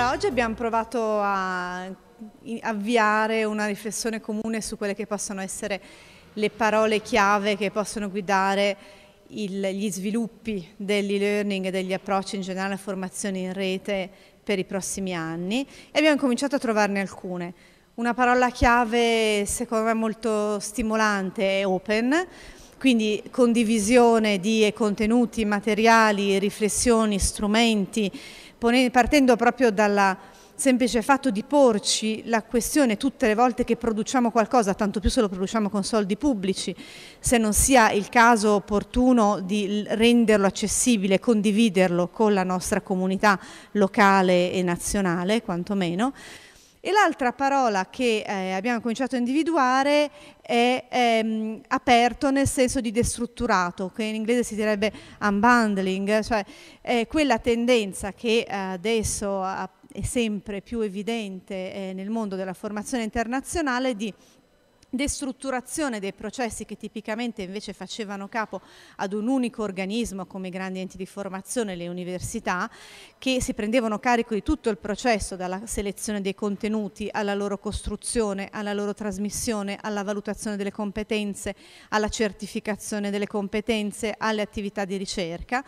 Allora, eh, oggi abbiamo provato a avviare una riflessione comune su quelle che possono essere le parole chiave che possono guidare il, gli sviluppi dell'e-learning e degli approcci in generale a formazione in rete per i prossimi anni e abbiamo cominciato a trovarne alcune. Una parola chiave secondo me molto stimolante è open, quindi condivisione di contenuti, materiali, riflessioni, strumenti, partendo proprio dal semplice fatto di porci la questione tutte le volte che produciamo qualcosa, tanto più se lo produciamo con soldi pubblici, se non sia il caso opportuno di renderlo accessibile, condividerlo con la nostra comunità locale e nazionale, quantomeno. E l'altra parola che eh, abbiamo cominciato a individuare è ehm, aperto nel senso di destrutturato, che in inglese si direbbe unbundling, cioè eh, quella tendenza che eh, adesso è sempre più evidente eh, nel mondo della formazione internazionale di destrutturazione dei processi che tipicamente invece facevano capo ad un unico organismo come i grandi enti di formazione, le università, che si prendevano carico di tutto il processo, dalla selezione dei contenuti alla loro costruzione, alla loro trasmissione, alla valutazione delle competenze, alla certificazione delle competenze, alle attività di ricerca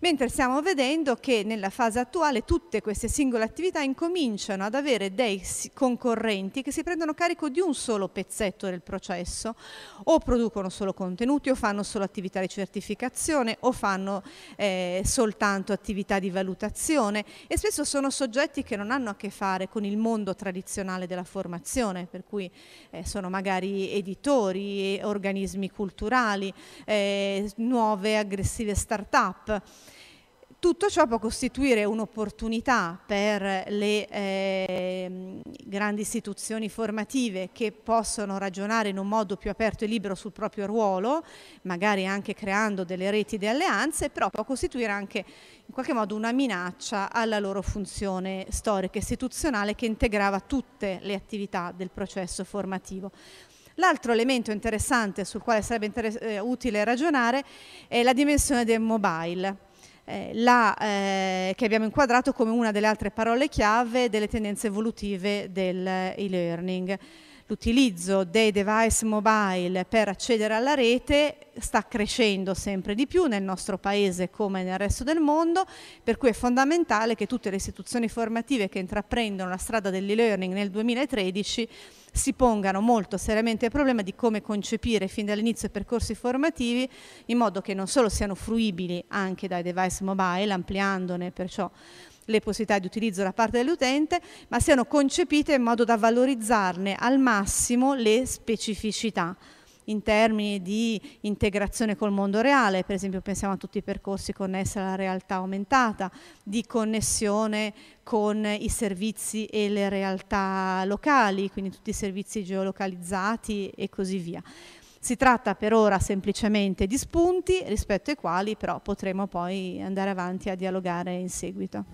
mentre stiamo vedendo che nella fase attuale tutte queste singole attività incominciano ad avere dei concorrenti che si prendono carico di un solo pezzetto del processo, o producono solo contenuti, o fanno solo attività di certificazione, o fanno eh, soltanto attività di valutazione e spesso sono soggetti che non hanno a che fare con il mondo tradizionale della formazione, per cui eh, sono magari editori, organismi culturali, eh, nuove aggressive start-up. Tutto ciò può costituire un'opportunità per le eh, grandi istituzioni formative che possono ragionare in un modo più aperto e libero sul proprio ruolo, magari anche creando delle reti di alleanze, però può costituire anche in qualche modo una minaccia alla loro funzione storica istituzionale che integrava tutte le attività del processo formativo. L'altro elemento interessante sul quale sarebbe eh, utile ragionare è la dimensione del mobile eh, la, eh, che abbiamo inquadrato come una delle altre parole chiave delle tendenze evolutive dell'e-learning. Eh, l'utilizzo dei device mobile per accedere alla rete sta crescendo sempre di più nel nostro paese come nel resto del mondo, per cui è fondamentale che tutte le istituzioni formative che intraprendono la strada dell'e-learning nel 2013 si pongano molto seriamente il problema di come concepire fin dall'inizio i percorsi formativi in modo che non solo siano fruibili anche dai device mobile, ampliandone perciò le possibilità di utilizzo da parte dell'utente, ma siano concepite in modo da valorizzarne al massimo le specificità in termini di integrazione col mondo reale, per esempio pensiamo a tutti i percorsi connessi alla realtà aumentata, di connessione con i servizi e le realtà locali, quindi tutti i servizi geolocalizzati e così via. Si tratta per ora semplicemente di spunti rispetto ai quali però potremo poi andare avanti a dialogare in seguito.